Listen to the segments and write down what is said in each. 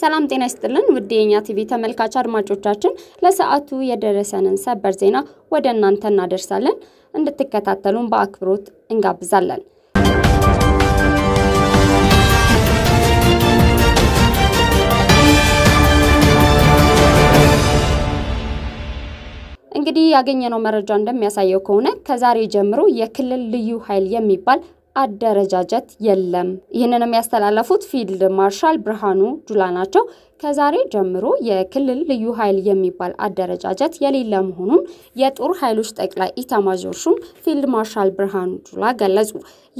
ሰላም ጤና ይስጥልን ውድ የኛ ቲቪ ተመልካች አድማጮቻችን፣ ለሰዓቱ የደረሰንን ሰበር ዜና ወደ እናንተ እናደርሳለን። እንድትከታተሉን በአክብሮት እንጋብዛለን። እንግዲህ ያገኘነው መረጃ እንደሚያሳየው ከሆነ ከዛሬ ጀምሮ የክልል ልዩ ኃይል የሚባል አደረጃጀት የለም። ይህንን የሚያስተላለፉት ፊልድ ማርሻል ብርሃኑ ጁላ ናቸው። ከዛሬ ጀምሮ የክልል ልዩ ኃይል የሚባል አደረጃጀት የሌለ መሆኑን የጦር ኃይሎች ጠቅላይ ኢታማዦር ሹም ፊልድ ማርሻል ብርሃኑ ጁላ ገለጹ።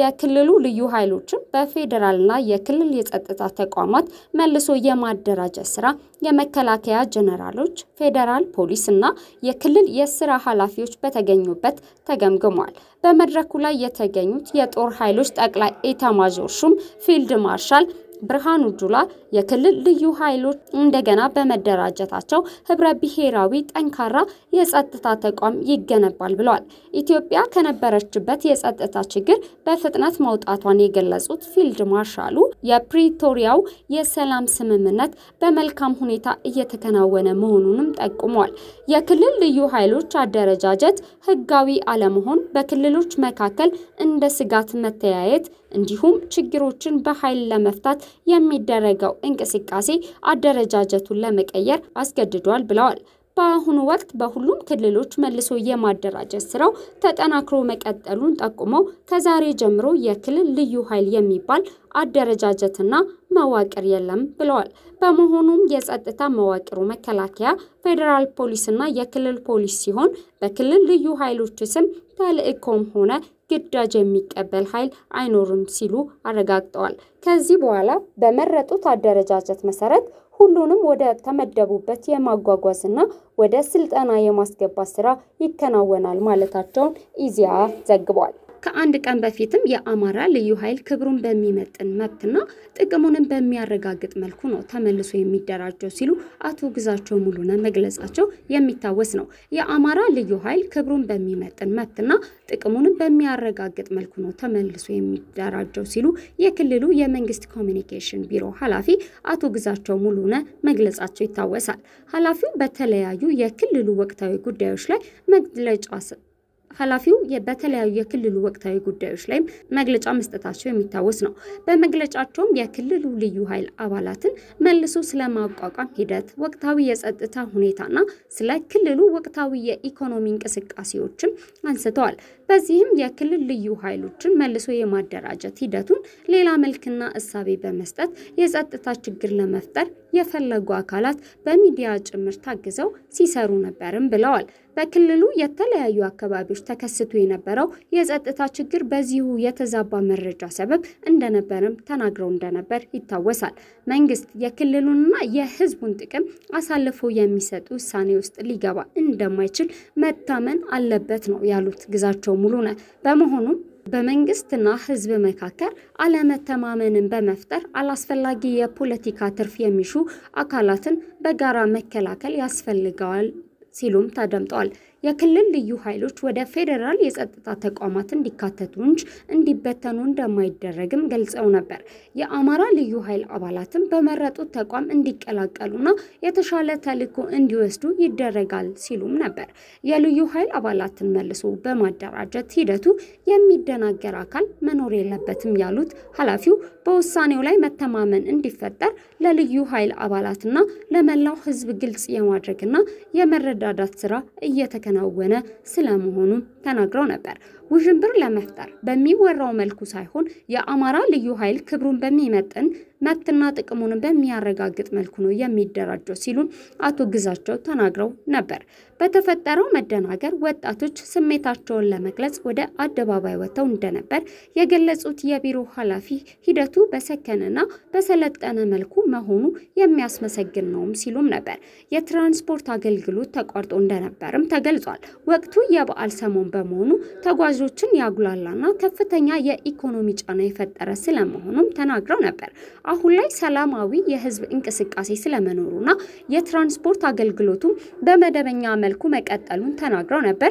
የክልሉ ልዩ ኃይሎችን በፌዴራልና የክልል የጸጥታ ተቋማት መልሶ የማደራጀት ስራ የመከላከያ ጀነራሎች፣ ፌዴራል ፖሊስ እና የክልል የስራ ኃላፊዎች በተገኙበት ተገምግሟል። በመድረኩ ላይ የተገኙት የጦር ኃይሎች ጠቅላይ ኢታማዦር ሹም ፊልድ ማርሻል ብርሃኑ ጁላ የክልል ልዩ ኃይሎች እንደገና በመደራጀታቸው ህብረ ብሔራዊ ጠንካራ የጸጥታ ተቋም ይገነባል ብለዋል። ኢትዮጵያ ከነበረችበት የጸጥታ ችግር በፍጥነት መውጣቷን የገለጹት ፊልድ ማርሻሉ የፕሪቶሪያው የሰላም ስምምነት በመልካም ሁኔታ እየተከናወነ መሆኑንም ጠቁመዋል። የክልል ልዩ ኃይሎች አደረጃጀት ህጋዊ አለመሆን በክልሎች መካከል እንደ ስጋት መተያየት እንዲሁም ችግሮችን በኃይል ለመፍታት የሚደረገው እንቅስቃሴ አደረጃጀቱን ለመቀየር አስገድዷል ብለዋል። በአሁኑ ወቅት በሁሉም ክልሎች መልሶ የማደራጀት ስራው ተጠናክሮ መቀጠሉን ጠቁመው ከዛሬ ጀምሮ የክልል ልዩ ኃይል የሚባል አደረጃጀትና መዋቅር የለም ብለዋል። በመሆኑም የጸጥታ መዋቅሩ መከላከያ፣ ፌዴራል ፖሊስና የክልል ፖሊስ ሲሆን በክልል ልዩ ኃይሎች ስም ተልእኮም ሆነ ግዳጅ የሚቀበል ኃይል አይኖርም ሲሉ አረጋግጠዋል። ከዚህ በኋላ በመረጡት አደረጃጀት መሰረት ሁሉንም ወደ ተመደቡበት የማጓጓዝና ወደ ስልጠና የማስገባት ስራ ይከናወናል ማለታቸውን ኢዜአ ዘግቧል። ከአንድ ቀን በፊትም የአማራ ልዩ ኃይል ክብሩን በሚመጥን መብትና ጥቅሙንም በሚያረጋግጥ መልኩ ነው ተመልሶ የሚደራጀው ሲሉ አቶ ግዛቸው ሙሉነ መግለጻቸው የሚታወስ ነው። የአማራ ልዩ ኃይል ክብሩን በሚመጥን መብትና ጥቅሙንም በሚያረጋግጥ መልኩ ነው ተመልሶ የሚደራጀው ሲሉ የክልሉ የመንግስት ኮሚኒኬሽን ቢሮ ኃላፊ አቶ ግዛቸው ሙሉነ መግለጻቸው ይታወሳል። ኃላፊው በተለያዩ የክልሉ ወቅታዊ ጉዳዮች ላይ መግለጫ ኃላፊው በተለያዩ የክልሉ ወቅታዊ ጉዳዮች ላይም መግለጫ መስጠታቸው የሚታወስ ነው። በመግለጫቸውም የክልሉ ልዩ ኃይል አባላትን መልሶ ስለማቋቋም ሂደት፣ ወቅታዊ የጸጥታ ሁኔታና ስለ ክልሉ ወቅታዊ የኢኮኖሚ እንቅስቃሴዎችም አንስተዋል። በዚህም የክልል ልዩ ኃይሎችን መልሶ የማደራጀት ሂደቱን ሌላ መልክና እሳቤ በመስጠት የጸጥታ ችግር ለመፍጠር የፈለጉ አካላት በሚዲያ ጭምር ታግዘው ሲሰሩ ነበርም ብለዋል። በክልሉ የተለያዩ አካባቢዎች ተከስቶ የነበረው የጸጥታ ችግር በዚሁ የተዛባ መረጃ ሰበብ እንደነበርም ተናግረው እንደነበር ይታወሳል። መንግስት የክልሉንና የህዝቡን ጥቅም አሳልፎ የሚሰጡ ውሳኔ ውስጥ ሊገባ እንደማይችል መታመን አለበት ነው ያሉት ግዛቸው ሙሉ ነ። በመሆኑም በመንግስትና ህዝብ መካከል አለመተማመንን በመፍጠር አላስፈላጊ የፖለቲካ ትርፍ የሚሹ አካላትን በጋራ መከላከል ያስፈልገዋል ሲሉም ተደምጠዋል። የክልል ልዩ ኃይሎች ወደ ፌዴራል የጸጥታ ተቋማት እንዲካተቱ እንጂ እንዲበተኑ እንደማይደረግም ገልጸው ነበር። የአማራ ልዩ ኃይል አባላትም በመረጡት ተቋም እንዲቀላቀሉና የተሻለ ተልዕኮ እንዲወስዱ ይደረጋል ሲሉም ነበር። የልዩ ኃይል አባላትን መልሶ በማደራጀት ሂደቱ የሚደናገር አካል መኖር የለበትም ያሉት ኃላፊው በውሳኔው ላይ መተማመን እንዲፈጠር ለልዩ ኃይል አባላትና ለመላው ሕዝብ ግልጽ የማድረግና የመረዳዳት ስራ እየተከ እየተከናወነ ስለመሆኑ ተናግረው ነበር። ውዥንብር ለመፍጠር በሚወራው መልኩ ሳይሆን የአማራ ልዩ ኃይል ክብሩን በሚመጥን መብትና ጥቅሙን በሚያረጋግጥ መልኩ ነው የሚደራጀው ሲሉ አቶ ግዛቸው ተናግረው ነበር። በተፈጠረው መደናገር ወጣቶች ስሜታቸውን ለመግለጽ ወደ አደባባይ ወጥተው እንደነበር የገለጹት የቢሮ ኃላፊ ሂደቱ በሰከነና በሰለጠነ መልኩ መሆኑ የሚያስመሰግን ነውም ሲሉም ነበር። የትራንስፖርት አገልግሎት ተቋርጦ እንደነበርም ተገልጿል። ወቅቱ የበዓል ሰሞን በመሆኑ ተጓዥ ልጆችን ያጉላላና ከፍተኛ የኢኮኖሚ ጫና የፈጠረ ስለመሆኑም ተናግረው ነበር። አሁን ላይ ሰላማዊ የህዝብ እንቅስቃሴ ስለመኖሩና የትራንስፖርት አገልግሎቱም በመደበኛ መልኩ መቀጠሉን ተናግረው ነበር።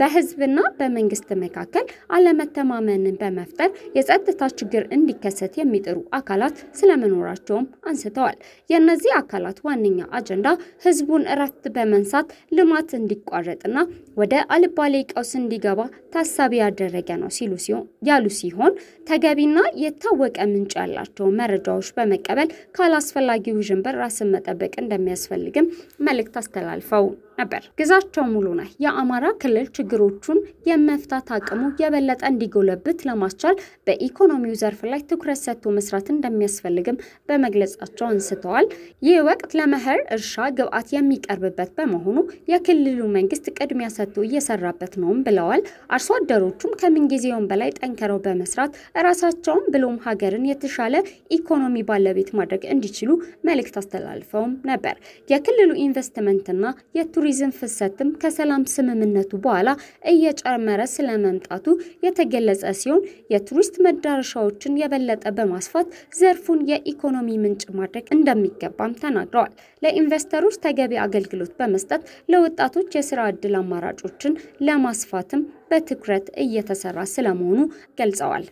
በህዝብና በመንግስት መካከል አለመተማመንን በመፍጠር የጸጥታ ችግር እንዲከሰት የሚጥሩ አካላት ስለመኖራቸውም አንስተዋል። የእነዚህ አካላት ዋነኛ አጀንዳ ህዝቡን እረፍት በመንሳት ልማት እንዲቋረጥና ወደ አልባሌ ቀውስ እንዲገባ ታሳቢ ያደረገ ነው ሲሉ ሲሆን ያሉ ሲሆን ተገቢና የታወቀ ምንጭ ያላቸው መረጃዎች በመቀበል ካላስፈላጊ ውዥንብር ራስን መጠበቅ እንደሚያስፈልግም መልእክት አስተላልፈው ነበር። ግዛቸው ሙሉነህ የአማራ ክልል ችግሮቹን የመፍታት አቅሙ የበለጠ እንዲጎለብት ለማስቻል በኢኮኖሚው ዘርፍ ላይ ትኩረት ሰጥቶ መስራት እንደሚያስፈልግም በመግለጻቸው አንስተዋል። ይህ ወቅት ለመኸር እርሻ ግብዓት የሚቀርብበት በመሆኑ የክልሉ መንግስት ቅድሚያ ወጥቶ እየሰራበት ነውም ብለዋል። አርሶ አደሮቹም ከምንጊዜውም በላይ ጠንክረው በመስራት ራሳቸውን ብሎም ሀገርን የተሻለ ኢኮኖሚ ባለቤት ማድረግ እንዲችሉ መልእክት አስተላልፈውም ነበር። የክልሉ ኢንቨስትመንትና የቱሪዝም ፍሰትም ከሰላም ስምምነቱ በኋላ እየጨመረ ስለመምጣቱ የተገለጸ ሲሆን የቱሪስት መዳረሻዎችን የበለጠ በማስፋት ዘርፉን የኢኮኖሚ ምንጭ ማድረግ እንደሚገባም ተናግረዋል። ለኢንቨስተሮች ተገቢ አገልግሎት በመስጠት ለወጣቶች የስራ ዕድል አማራጭ አማራጮችን ለማስፋትም በትኩረት እየተሰራ ስለመሆኑ ገልጸዋል።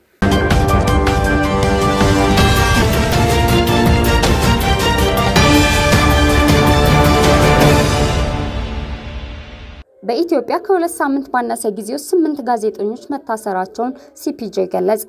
በኢትዮጵያ ከሁለት ሳምንት ባነሰ ጊዜ ውስጥ ስምንት ጋዜጠኞች መታሰራቸውን ሲፒጄ ገለጸ።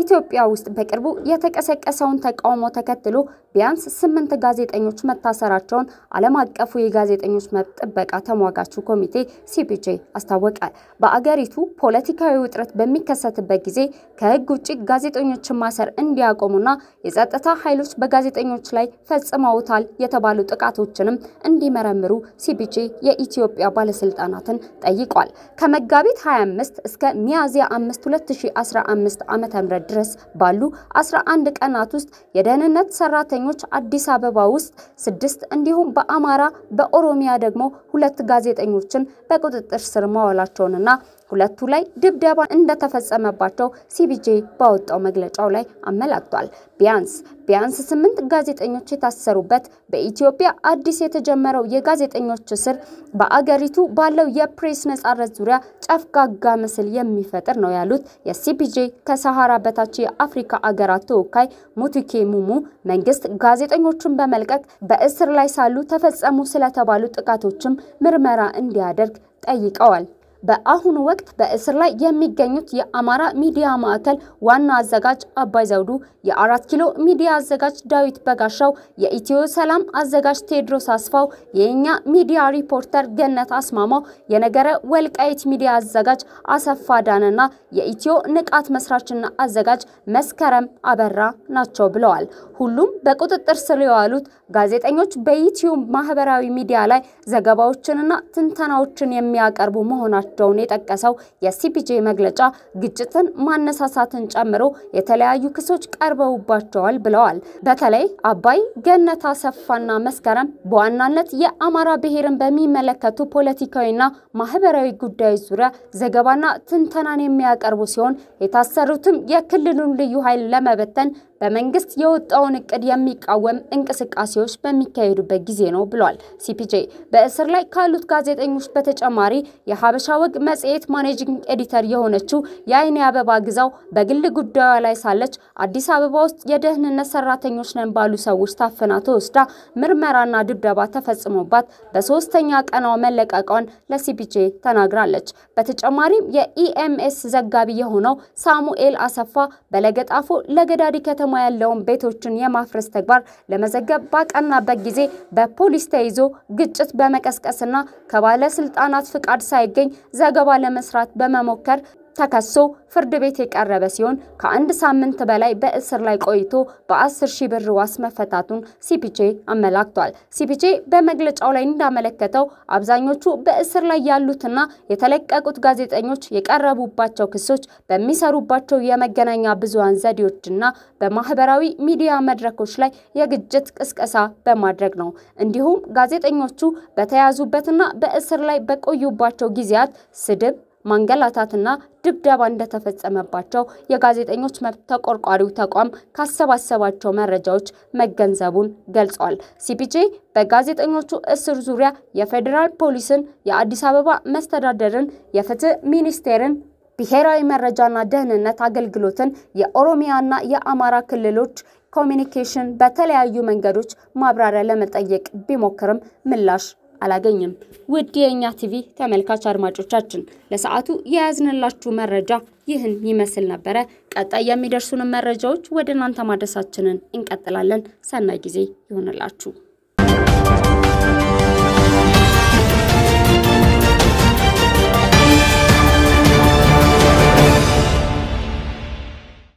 ኢትዮጵያ ውስጥ በቅርቡ የተቀሰቀሰውን ተቃውሞ ተከትሎ ቢያንስ ስምንት ጋዜጠኞች መታሰራቸውን ዓለም አቀፉ የጋዜጠኞች መብት ጥበቃ ተሟጋቹ ኮሚቴ ሲፒጄ አስታወቀ። በአገሪቱ ፖለቲካዊ ውጥረት በሚከሰትበት ጊዜ ከህግ ውጭ ጋዜጠኞችን ማሰር እንዲያቆሙና የጸጥታ ኃይሎች በጋዜጠኞች ላይ ፈጽመውታል የተባሉ ጥቃቶችንም እንዲመረምሩ ሲፒጄ የኢትዮጵያ ባለስልጣናትን ጠይቋል። ከመጋቢት 25 እስከ ሚያዝያ 5 2015 ም ድረስ ባሉ 11 ቀናት ውስጥ የደህንነት ሰራተኞች አዲስ አበባ ውስጥ ስድስት እንዲሁም በአማራ በኦሮሚያ ደግሞ ሁለት ጋዜጠኞችን በቁጥጥር ስር ማዋላቸውንና ሁለቱ ላይ ድብደባ እንደተፈጸመባቸው ሲቢጄ ባወጣው መግለጫው ላይ አመላክቷል። ቢያንስ ቢያንስ ስምንት ጋዜጠኞች የታሰሩበት በኢትዮጵያ አዲስ የተጀመረው የጋዜጠኞች እስር በአገሪቱ ባለው የፕሬስ ነጻነት ዙሪያ ጨፍጋጋ ምስል የሚፈጥር ነው ያሉት የሲፒጄ ከሰሃራ በታች የአፍሪካ አገራት ተወካይ ሙቱኬ ሙሙ መንግስት ጋዜጠኞቹን በመልቀቅ በእስር ላይ ሳሉ ተፈጸሙ ስለተባሉ ጥቃቶችም ምርመራ እንዲያደርግ ጠይቀዋል። በአሁኑ ወቅት በእስር ላይ የሚገኙት የአማራ ሚዲያ ማዕከል ዋና አዘጋጅ አባይ ዘውዱ፣ የአራት ኪሎ ሚዲያ አዘጋጅ ዳዊት በጋሻው፣ የኢትዮ ሰላም አዘጋጅ ቴድሮስ አስፋው፣ የእኛ ሚዲያ ሪፖርተር ገነት አስማማው፣ የነገረ ወልቃይት ሚዲያ አዘጋጅ አሰፋ ዳነና የኢትዮ ንቃት መስራችና አዘጋጅ መስከረም አበራ ናቸው ብለዋል። ሁሉም በቁጥጥር ስር የዋሉት ጋዜጠኞች በዩትዩብ ማህበራዊ ሚዲያ ላይ ዘገባዎችንና ትንተናዎችን የሚያቀርቡ መሆናቸው ማስረጃውን የጠቀሰው የሲፒጄ መግለጫ ግጭትን ማነሳሳትን ጨምሮ የተለያዩ ክሶች ቀርበውባቸዋል ብለዋል። በተለይ አባይ ገነት አሰፋና መስከረም በዋናነት የአማራ ብሔርን በሚመለከቱ ፖለቲካዊና ማህበራዊ ጉዳዮች ዙሪያ ዘገባና ትንተናን የሚያቀርቡ ሲሆን የታሰሩትም የክልሉን ልዩ ኃይል ለመበተን በመንግስት የወጣውን እቅድ የሚቃወም እንቅስቃሴዎች በሚካሄዱበት ጊዜ ነው ብሏል። ሲፒጄ በእስር ላይ ካሉት ጋዜጠኞች በተጨማሪ የሀበሻ ወግ መጽሔት ማኔጂንግ ኤዲተር የሆነችው የአይኔ አበባ ግዛው በግል ጉዳዩ ላይ ሳለች አዲስ አበባ ውስጥ የደህንነት ሰራተኞች ነን ባሉ ሰዎች ታፍና ተወስዳ ምርመራና ድብደባ ተፈጽሞባት በሶስተኛ ቀናው መለቀቋን ለሲፒጄ ተናግራለች። በተጨማሪም የኢኤምኤስ ዘጋቢ የሆነው ሳሙኤል አሰፋ በለገጣፎ ለገዳዲ ከተማ ከተማ ያለውን ቤቶችን የማፍረስ ተግባር ለመዘገብ ባቀናበት ጊዜ በፖሊስ ተይዞ ግጭት በመቀስቀስና ከባለስልጣናት ፍቃድ ሳይገኝ ዘገባ ለመስራት በመሞከር ተከሶ ፍርድ ቤት የቀረበ ሲሆን ከአንድ ሳምንት በላይ በእስር ላይ ቆይቶ በ10 ሺህ ብር ዋስ መፈታቱን ሲፒጄ አመላክቷል። ሲፒጄ በመግለጫው ላይ እንዳመለከተው አብዛኞቹ በእስር ላይ ያሉትና የተለቀቁት ጋዜጠኞች የቀረቡባቸው ክሶች በሚሰሩባቸው የመገናኛ ብዙሃን ዘዴዎችና በማህበራዊ ሚዲያ መድረኮች ላይ የግጭት ቅስቀሳ በማድረግ ነው። እንዲሁም ጋዜጠኞቹ በተያዙበትና በእስር ላይ በቆዩባቸው ጊዜያት ስድብ ማንገላታትና ድብደባ እንደተፈጸመባቸው የጋዜጠኞች መብት ተቆርቋሪው ተቋም ካሰባሰባቸው መረጃዎች መገንዘቡን ገልጿል። ሲፒጄ በጋዜጠኞቹ እስር ዙሪያ የፌዴራል ፖሊስን፣ የአዲስ አበባ መስተዳደርን፣ የፍትህ ሚኒስቴርን ብሔራዊ መረጃና ደህንነት አገልግሎትን የኦሮሚያና የአማራ ክልሎች ኮሚኒኬሽን በተለያዩ መንገዶች ማብራሪያ ለመጠየቅ ቢሞክርም ምላሽ አላገኝም። ውድ የእኛ ቲቪ ተመልካች አድማጮቻችን ለሰዓቱ የያዝንላችሁ መረጃ ይህን ይመስል ነበረ። ቀጣይ የሚደርሱንም መረጃዎች ወደ እናንተ ማድረሳችንን እንቀጥላለን። ሰናይ ጊዜ ይሆንላችሁ።